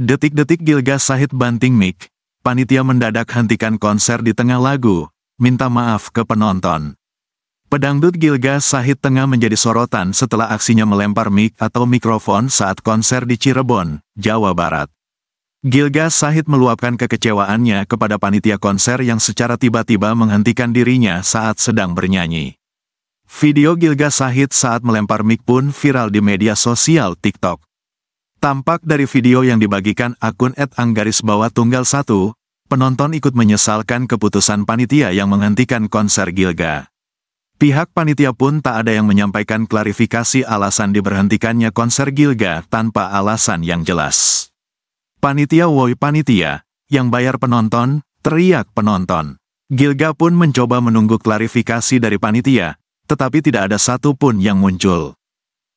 Detik-detik Gilgas Sahid banting mic, panitia mendadak hentikan konser di tengah lagu, minta maaf ke penonton. Pedangdut Gilgas Sahid tengah menjadi sorotan setelah aksinya melempar mic atau mikrofon saat konser di Cirebon, Jawa Barat. Gilgas Sahid meluapkan kekecewaannya kepada panitia konser yang secara tiba-tiba menghentikan dirinya saat sedang bernyanyi. Video Gilgas Sahid saat melempar mic pun viral di media sosial TikTok. Tampak dari video yang dibagikan akun Ed Anggaris bawah tunggal 1, penonton ikut menyesalkan keputusan panitia yang menghentikan konser Gilga. Pihak panitia pun tak ada yang menyampaikan klarifikasi alasan diberhentikannya konser Gilga tanpa alasan yang jelas. Panitia Woi Panitia, yang bayar penonton, teriak penonton. Gilga pun mencoba menunggu klarifikasi dari panitia, tetapi tidak ada satu pun yang muncul.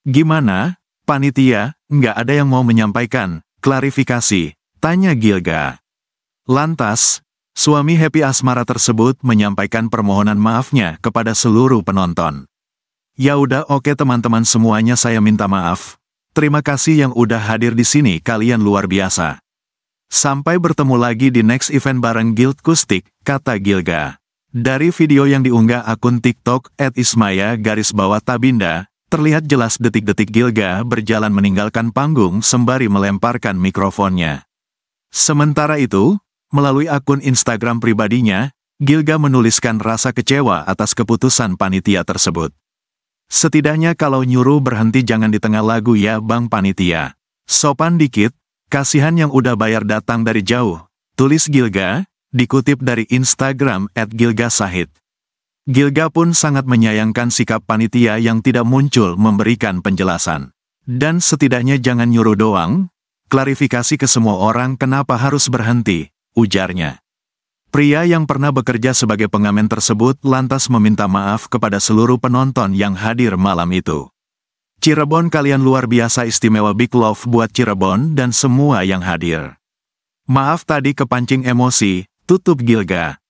Gimana, panitia, Nggak ada yang mau menyampaikan, klarifikasi, tanya Gilga. Lantas, suami Happy Asmara tersebut menyampaikan permohonan maafnya kepada seluruh penonton. Ya udah oke teman-teman semuanya saya minta maaf. Terima kasih yang udah hadir di sini kalian luar biasa. Sampai bertemu lagi di next event bareng Guild Kustik, kata Gilga. Dari video yang diunggah akun TikTok at Ismaya garis bawah Tabinda, Terlihat jelas detik-detik Gilga berjalan meninggalkan panggung sembari melemparkan mikrofonnya. Sementara itu, melalui akun Instagram pribadinya, Gilga menuliskan rasa kecewa atas keputusan panitia tersebut. Setidaknya kalau nyuruh berhenti jangan di tengah lagu ya Bang Panitia. Sopan dikit, kasihan yang udah bayar datang dari jauh, tulis Gilga, dikutip dari Instagram at Gilga Sahid. Gilga pun sangat menyayangkan sikap panitia yang tidak muncul memberikan penjelasan. Dan setidaknya jangan nyuruh doang, klarifikasi ke semua orang kenapa harus berhenti, ujarnya. Pria yang pernah bekerja sebagai pengamen tersebut lantas meminta maaf kepada seluruh penonton yang hadir malam itu. Cirebon kalian luar biasa istimewa Big Love buat Cirebon dan semua yang hadir. Maaf tadi kepancing emosi, tutup Gilga.